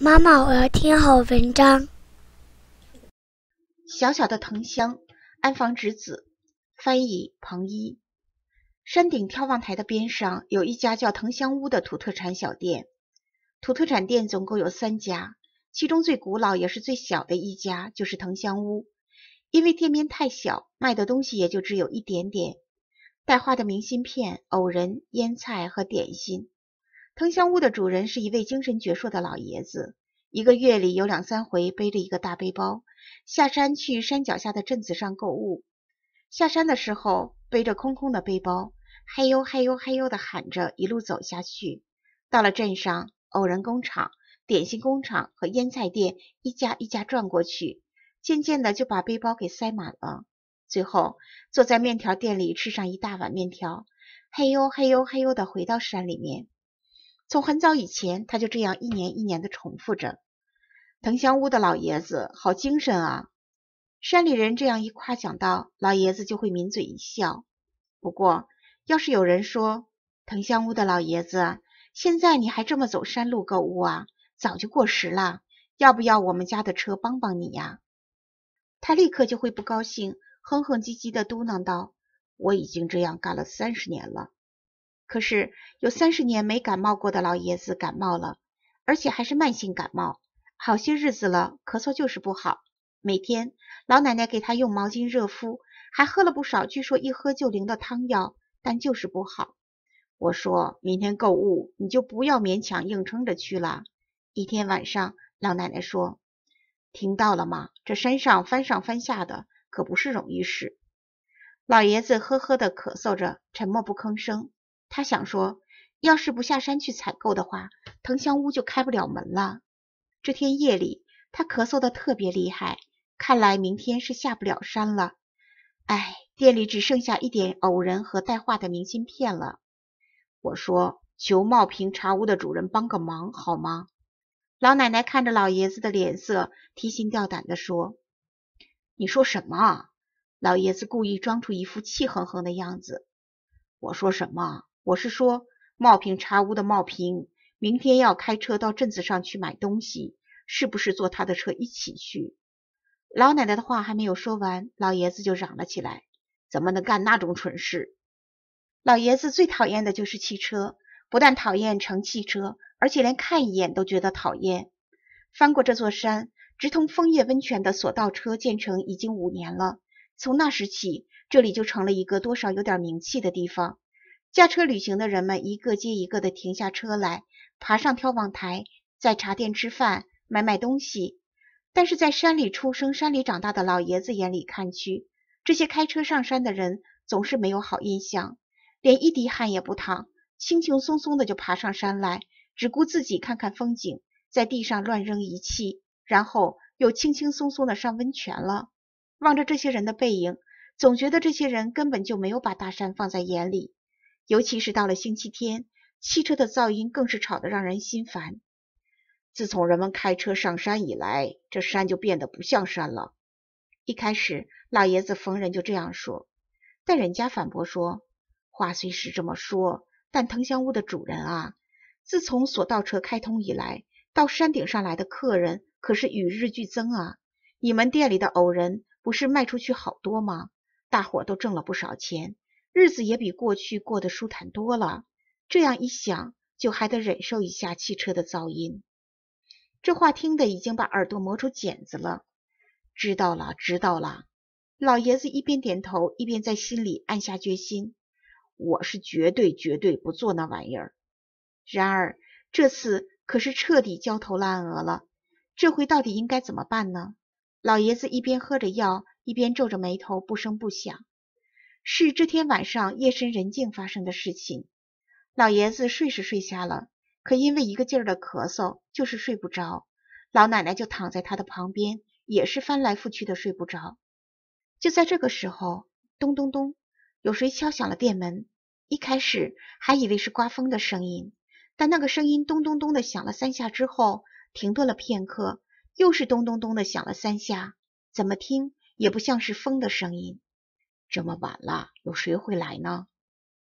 妈妈，我要听好文章。小小的藤香，安房直子，翻译彭一。山顶眺望台的边上有一家叫藤香屋的土特产小店。土特产店总共有三家，其中最古老也是最小的一家就是藤香屋。因为店面太小，卖的东西也就只有一点点：带画的明信片、藕仁、腌菜和点心。藤香屋的主人是一位精神矍铄的老爷子。一个月里有两三回，背着一个大背包下山去山脚下的镇子上购物。下山的时候背着空空的背包，嘿呦嘿呦嘿呦的喊着一路走下去。到了镇上，偶然工厂、点心工厂和腌菜店一家一家转过去，渐渐的就把背包给塞满了。最后坐在面条店里吃上一大碗面条，嘿呦嘿呦嘿呦的回到山里面。从很早以前，他就这样一年一年的重复着。藤香屋的老爷子好精神啊！山里人这样一夸奖道，老爷子就会抿嘴一笑。不过，要是有人说藤香屋的老爷子，现在你还这么走山路购物啊，早就过时了，要不要我们家的车帮帮你呀？他立刻就会不高兴，哼哼唧唧的嘟囔道：“我已经这样干了三十年了。”可是有三十年没感冒过的老爷子感冒了，而且还是慢性感冒，好些日子了，咳嗽就是不好。每天老奶奶给他用毛巾热敷，还喝了不少据说一喝就灵的汤药，但就是不好。我说明天购物你就不要勉强硬撑着去了。一天晚上，老奶奶说：“听到了吗？这山上翻上翻下的可不是容易事。”老爷子呵呵的咳嗽着，沉默不吭声。他想说，要是不下山去采购的话，藤香屋就开不了门了。这天夜里，他咳嗽的特别厉害，看来明天是下不了山了。哎，店里只剩下一点偶人和带画的明信片了。我说，求茂平茶屋的主人帮个忙好吗？老奶奶看着老爷子的脸色，提心吊胆的说：“你说什么？”老爷子故意装出一副气哼哼的样子。我说什么？我是说，茂平茶屋的茂平，明天要开车到镇子上去买东西，是不是坐他的车一起去？老奶奶的话还没有说完，老爷子就嚷了起来：“怎么能干那种蠢事？”老爷子最讨厌的就是汽车，不但讨厌乘汽车，而且连看一眼都觉得讨厌。翻过这座山，直通枫叶温泉的索道车建成已经五年了，从那时起，这里就成了一个多少有点名气的地方。驾车旅行的人们一个接一个地停下车来，爬上眺望台，在茶店吃饭、买买东西。但是在山里出生、山里长大的老爷子眼里看去，这些开车上山的人总是没有好印象，连一滴汗也不淌，轻轻松松的就爬上山来，只顾自己看看风景，在地上乱扔一气，然后又轻轻松松的上温泉了。望着这些人的背影，总觉得这些人根本就没有把大山放在眼里。尤其是到了星期天，汽车的噪音更是吵得让人心烦。自从人们开车上山以来，这山就变得不像山了。一开始，老爷子逢人就这样说，但人家反驳说：“话虽是这么说，但藤香屋的主人啊，自从索道车开通以来，到山顶上来的客人可是与日俱增啊。你们店里的偶人不是卖出去好多吗？大伙都挣了不少钱。”日子也比过去过得舒坦多了，这样一想，就还得忍受一下汽车的噪音。这话听得已经把耳朵磨出茧子了。知道了，知道了。老爷子一边点头，一边在心里暗下决心：我是绝对绝对不做那玩意儿。然而这次可是彻底焦头烂额了。这回到底应该怎么办呢？老爷子一边喝着药，一边皱着眉头，不声不响。是这天晚上夜深人静发生的事情。老爷子睡是睡下了，可因为一个劲儿的咳嗽，就是睡不着。老奶奶就躺在他的旁边，也是翻来覆去的睡不着。就在这个时候，咚咚咚，有谁敲响了店门？一开始还以为是刮风的声音，但那个声音咚咚咚的响了三下之后，停顿了片刻，又是咚咚咚的响了三下，怎么听也不像是风的声音。这么晚了，有谁会来呢？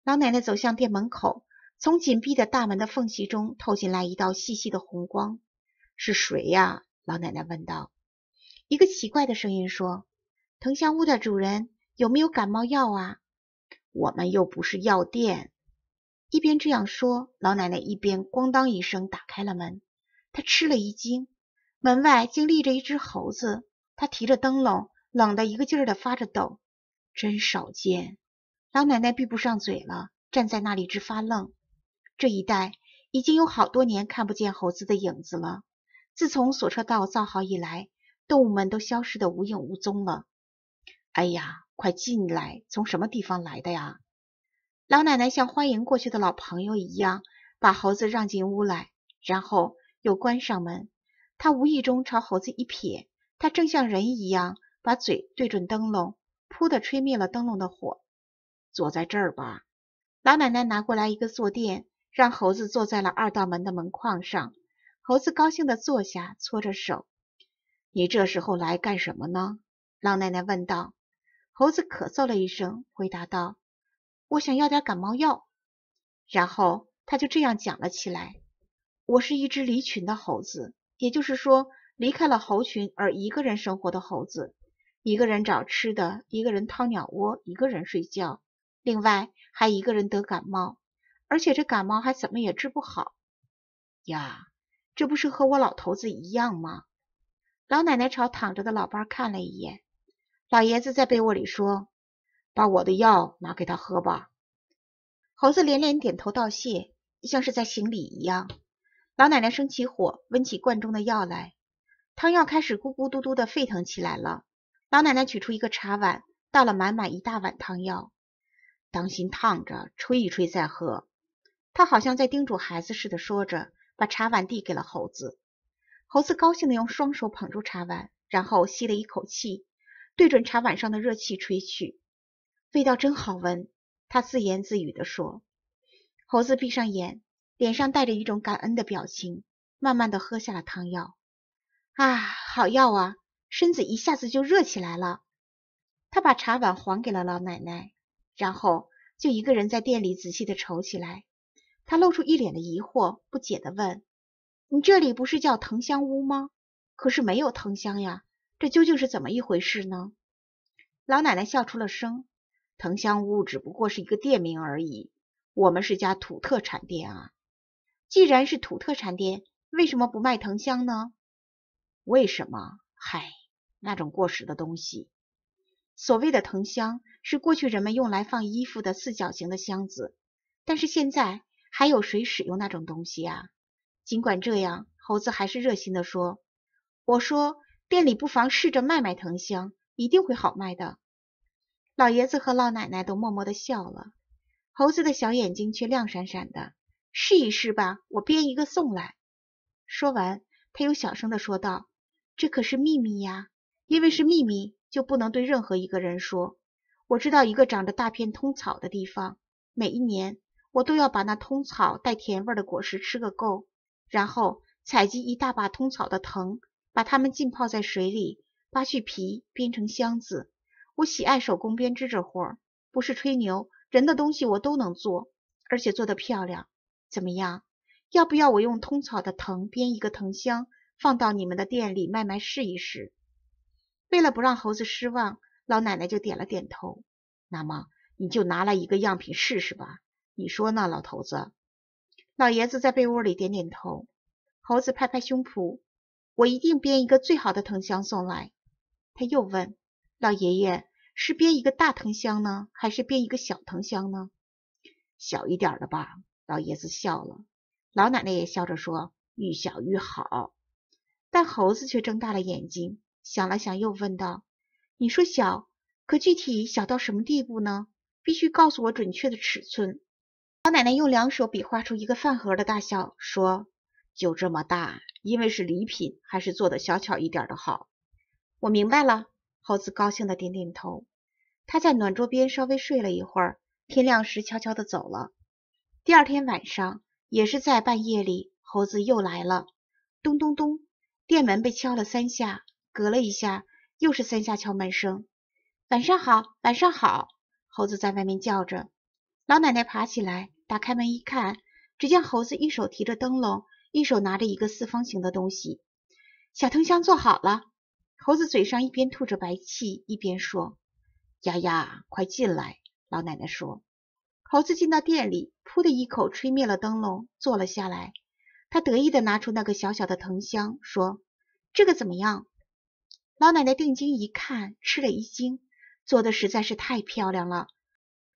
老奶奶走向店门口，从紧闭的大门的缝隙中透进来一道细细的红光。是谁呀？老奶奶问道。一个奇怪的声音说：“藤香屋的主人，有没有感冒药啊？我们又不是药店。”一边这样说，老奶奶一边咣当一声打开了门。她吃了一惊，门外竟立着一只猴子，它提着灯笼，冷得一个劲儿地发着抖。真少见，老奶奶闭不上嘴了，站在那里直发愣。这一带已经有好多年看不见猴子的影子了。自从锁车道造好以来，动物们都消失得无影无踪了。哎呀，快进来！从什么地方来的呀？老奶奶像欢迎过去的老朋友一样，把猴子让进屋来，然后又关上门。她无意中朝猴子一瞥，她正像人一样，把嘴对准灯笼。扑的吹灭了灯笼的火，坐在这儿吧。老奶奶拿过来一个坐垫，让猴子坐在了二道门的门框上。猴子高兴的坐下，搓着手。你这时候来干什么呢？老奶奶问道。猴子咳嗽了一声，回答道：“我想要点感冒药。”然后他就这样讲了起来：“我是一只离群的猴子，也就是说，离开了猴群而一个人生活的猴子。”一个人找吃的，一个人掏鸟窝，一个人睡觉，另外还一个人得感冒，而且这感冒还怎么也治不好。呀，这不是和我老头子一样吗？老奶奶朝躺着的老伴看了一眼，老爷子在被窝里说：“把我的药拿给他喝吧。”猴子连连点头道谢，像是在行礼一样。老奶奶生起火，温起罐中的药来，汤药开始咕咕嘟嘟的沸腾起来了。老奶奶取出一个茶碗，倒了满满一大碗汤药，当心烫着，吹一吹再喝。她好像在叮嘱孩子似的，说着，把茶碗递给了猴子。猴子高兴地用双手捧住茶碗，然后吸了一口气，对准茶碗上的热气吹去。味道真好闻，他自言自语地说。猴子闭上眼，脸上带着一种感恩的表情，慢慢地喝下了汤药。啊，好药啊！身子一下子就热起来了，他把茶碗还给了老奶奶，然后就一个人在店里仔细的瞅起来。他露出一脸的疑惑，不解的问：“你这里不是叫藤香屋吗？可是没有藤香呀，这究竟是怎么一回事呢？”老奶奶笑出了声：“藤香屋只不过是一个店名而已，我们是家土特产店啊。既然是土特产店，为什么不卖藤香呢？”“为什么？嗨。”那种过时的东西，所谓的藤箱是过去人们用来放衣服的四角形的箱子，但是现在还有谁使用那种东西啊？尽管这样，猴子还是热心地说：“我说店里不妨试着卖卖藤箱，一定会好卖的。”老爷子和老奶奶都默默地笑了，猴子的小眼睛却亮闪闪的。“试一试吧，我编一个送来。”说完，他又小声地说道：“这可是秘密呀。”因为是秘密，就不能对任何一个人说。我知道一个长着大片通草的地方，每一年我都要把那通草带甜味的果实吃个够，然后采集一大把通草的藤，把它们浸泡在水里，扒去皮，编成箱子。我喜爱手工编织这活，不是吹牛，人的东西我都能做，而且做得漂亮。怎么样？要不要我用通草的藤编一个藤箱，放到你们的店里卖卖，试一试？为了不让猴子失望，老奶奶就点了点头。那么，你就拿来一个样品试试吧。你说呢，老头子？老爷子在被窝里点点头。猴子拍拍胸脯：“我一定编一个最好的藤箱送来。”他又问：“老爷爷，是编一个大藤箱呢，还是编一个小藤箱呢？”“小一点的吧。”老爷子笑了。老奶奶也笑着说：“愈小愈好。”但猴子却睁大了眼睛。想了想，又问道：“你说小，可具体小到什么地步呢？必须告诉我准确的尺寸。”老奶奶用两手比划出一个饭盒的大小，说：“就这么大，因为是礼品，还是做的小巧一点的好。”我明白了，猴子高兴的点点头。他在暖桌边稍微睡了一会儿，天亮时悄悄的走了。第二天晚上，也是在半夜里，猴子又来了，咚咚咚，店门被敲了三下。隔了一下，又是三下敲门声。晚上好，晚上好，猴子在外面叫着。老奶奶爬起来，打开门一看，只见猴子一手提着灯笼，一手拿着一个四方形的东西。小藤箱做好了。猴子嘴上一边吐着白气，一边说：“丫丫，快进来。”老奶奶说。猴子进到店里，噗的一口吹灭了灯笼，坐了下来。他得意地拿出那个小小的藤箱，说：“这个怎么样？”老奶奶定睛一看，吃了一惊，做的实在是太漂亮了。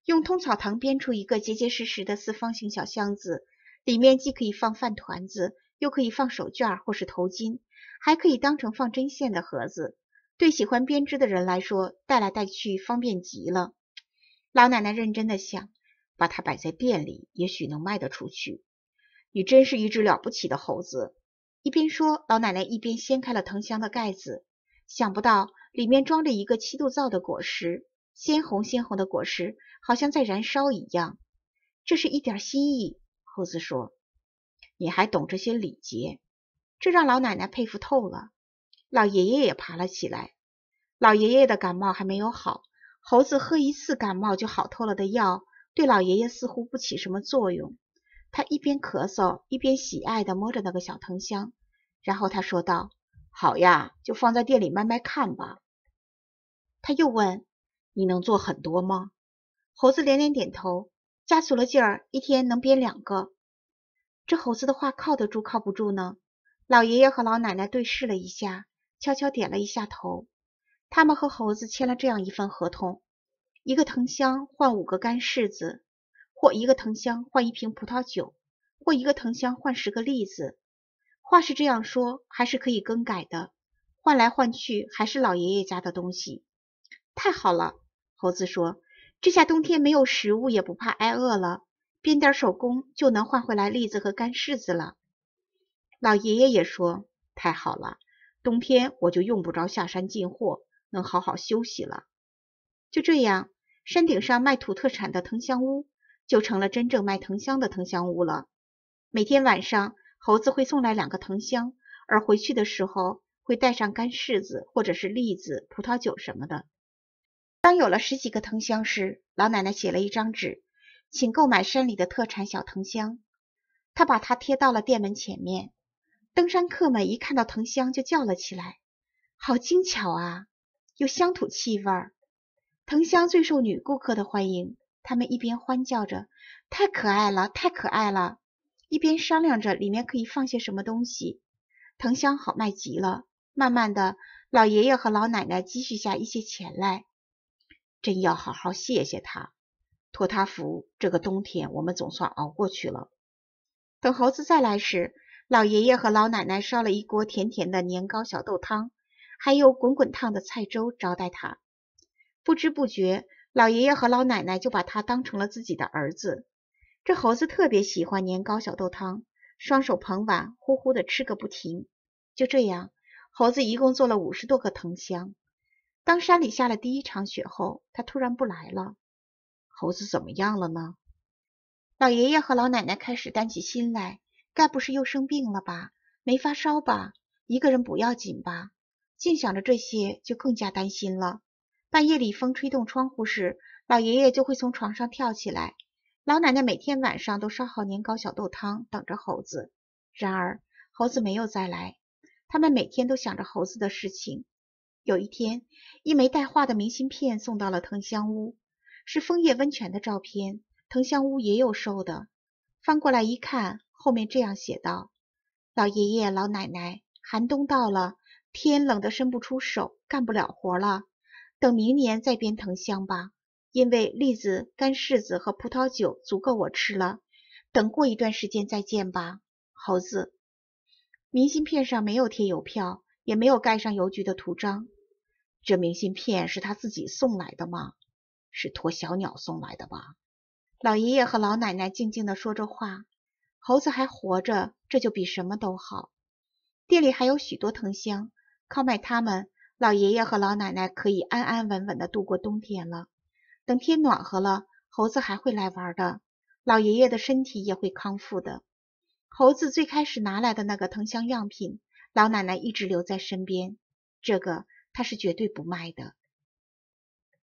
用通草堂编出一个结结实实的四方形小箱子，里面既可以放饭团子，又可以放手绢或是头巾，还可以当成放针线的盒子。对喜欢编织的人来说，带来带去方便极了。老奶奶认真的想，把它摆在店里，也许能卖得出去。你真是一只了不起的猴子。一边说，老奶奶一边掀开了藤箱的盖子。想不到里面装着一个七度灶的果实，鲜红鲜红的果实，好像在燃烧一样。这是一点心意，猴子说。你还懂这些礼节，这让老奶奶佩服透了。老爷爷也爬了起来。老爷爷的感冒还没有好，猴子喝一次感冒就好透了的药，对老爷爷似乎不起什么作用。他一边咳嗽，一边喜爱的摸着那个小藤箱，然后他说道。好呀，就放在店里慢慢看吧。他又问：“你能做很多吗？”猴子连连点头，加足了劲儿，一天能编两个。这猴子的话靠得住靠不住呢？老爷爷和老奶奶对视了一下，悄悄点了一下头。他们和猴子签了这样一份合同：一个藤箱换五个干柿子，或一个藤箱换一瓶葡萄酒，或一个藤箱换十个栗子。话是这样说，还是可以更改的。换来换去，还是老爷爷家的东西。太好了，猴子说，这下冬天没有食物也不怕挨饿了，编点手工就能换回来栗子和干柿子了。老爷爷也说，太好了，冬天我就用不着下山进货，能好好休息了。就这样，山顶上卖土特产的藤香屋，就成了真正卖藤香的藤香屋了。每天晚上。猴子会送来两个藤香，而回去的时候会带上干柿子或者是栗子、葡萄酒什么的。当有了十几个藤香时，老奶奶写了一张纸，请购买山里的特产小藤香。她把它贴到了店门前面。登山客们一看到藤香就叫了起来：“好精巧啊，有乡土气味。”藤香最受女顾客的欢迎，他们一边欢叫着：“太可爱了，太可爱了。”一边商量着里面可以放些什么东西，藤香好卖极了。慢慢的，老爷爷和老奶奶积蓄下一些钱来，真要好好谢谢他，托他福，这个冬天我们总算熬过去了。等猴子再来时，老爷爷和老奶奶烧了一锅甜甜的年糕小豆汤，还有滚滚烫的菜粥招待他。不知不觉，老爷爷和老奶奶就把他当成了自己的儿子。这猴子特别喜欢年糕小豆汤，双手捧碗，呼呼的吃个不停。就这样，猴子一共做了五十多个藤香。当山里下了第一场雪后，他突然不来了。猴子怎么样了呢？老爷爷和老奶奶开始担起心来，该不是又生病了吧？没发烧吧？一个人不要紧吧？净想着这些，就更加担心了。半夜里风吹动窗户时，老爷爷就会从床上跳起来。老奶奶每天晚上都烧好年糕小豆汤等着猴子，然而猴子没有再来。他们每天都想着猴子的事情。有一天，一枚带画的明信片送到了藤香屋，是枫叶温泉的照片。藤香屋也有收的。翻过来一看，后面这样写道：“老爷爷、老奶奶，寒冬到了，天冷得伸不出手，干不了活了，等明年再编藤香吧。”因为栗子、干柿子和葡萄酒足够我吃了，等过一段时间再见吧，猴子。明信片上没有贴邮票，也没有盖上邮局的图章，这明信片是他自己送来的吗？是托小鸟送来的吧？老爷爷和老奶奶静静地说着话，猴子还活着，这就比什么都好。店里还有许多藤香，靠卖它们，老爷爷和老奶奶可以安安稳稳地度过冬天了。等天暖和了，猴子还会来玩的，老爷爷的身体也会康复的。猴子最开始拿来的那个藤香样品，老奶奶一直留在身边，这个她是绝对不卖的。